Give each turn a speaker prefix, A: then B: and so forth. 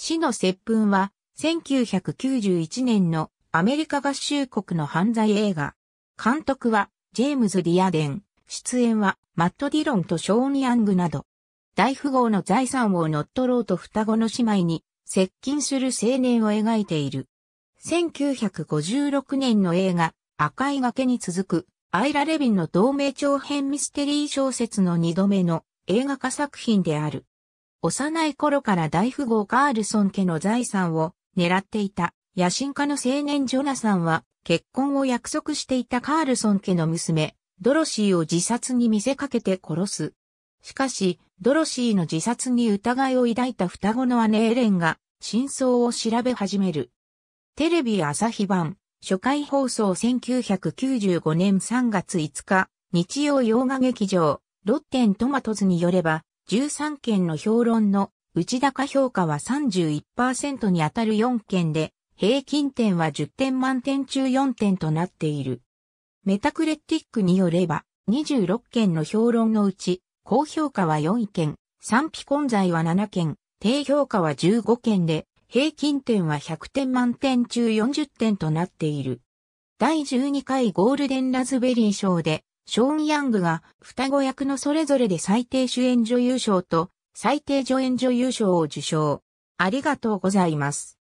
A: 死の接吻は、1991年のアメリカ合衆国の犯罪映画。監督は、ジェームズ・ディアデン。出演は、マット・ディロンとショーン・ヤングなど。大富豪の財産を乗っ取ろうと双子の姉妹に接近する青年を描いている。1956年の映画、赤い崖に続く、アイラ・レビンの同名長編ミステリー小説の2度目の映画化作品である。幼い頃から大富豪カールソン家の財産を狙っていた野心家の青年ジョナさんは結婚を約束していたカールソン家の娘、ドロシーを自殺に見せかけて殺す。しかし、ドロシーの自殺に疑いを抱いた双子の姉エレンが真相を調べ始める。テレビ朝日版、初回放送1995年3月5日、日曜洋画劇場、ロッテントマトズによれば、13件の評論の内高評価は31%に当たる4件で、平均点は10点満点中4点となっている。メタクレティックによれば、26件の評論のうち、高評価は4件、賛否混在は7件、低評価は15件で、平均点は100点満点中40点となっている。第12回ゴールデンラズベリー賞でショーン・ヤングが双子役のそれぞれで最低主演女優賞と最低助演女優賞を受賞。ありがとうございます。